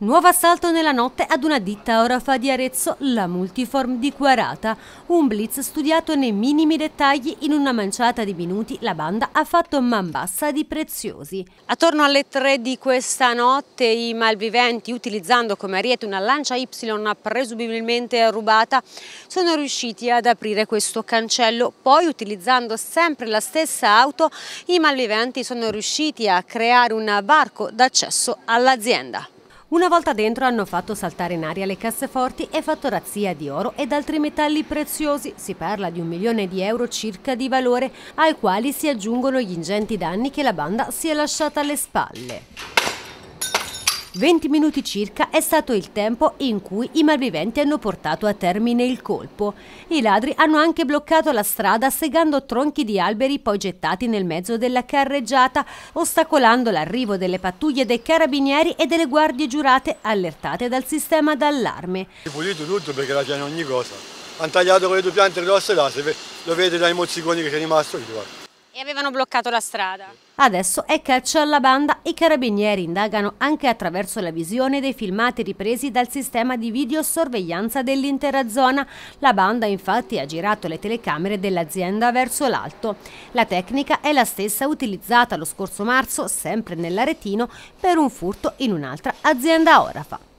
Nuovo assalto nella notte ad una ditta a Orafa di Arezzo, la Multiform di Quarata. Un blitz studiato nei minimi dettagli in una manciata di minuti la banda ha fatto man bassa di preziosi. Attorno alle 3 di questa notte i malviventi, utilizzando come ariete una lancia Y presumibilmente rubata, sono riusciti ad aprire questo cancello. Poi, utilizzando sempre la stessa auto, i malviventi sono riusciti a creare un varco d'accesso all'azienda. Una volta dentro hanno fatto saltare in aria le casseforti e fatto razzia di oro ed altri metalli preziosi, si parla di un milione di euro circa di valore, ai quali si aggiungono gli ingenti danni che la banda si è lasciata alle spalle. 20 minuti circa è stato il tempo in cui i malviventi hanno portato a termine il colpo. I ladri hanno anche bloccato la strada segando tronchi di alberi poi gettati nel mezzo della carreggiata, ostacolando l'arrivo delle pattuglie dei carabinieri e delle guardie giurate allertate dal sistema d'allarme. È pulito tutto perché la piano ogni cosa. Hanno tagliato con le due piante grosse là, se lo vede dai mozziconi che c'è rimasto lì, guarda avevano bloccato la strada. Adesso è caccia alla banda, i carabinieri indagano anche attraverso la visione dei filmati ripresi dal sistema di videosorveglianza dell'intera zona. La banda infatti ha girato le telecamere dell'azienda verso l'alto. La tecnica è la stessa utilizzata lo scorso marzo, sempre nell'Aretino, per un furto in un'altra azienda orafa.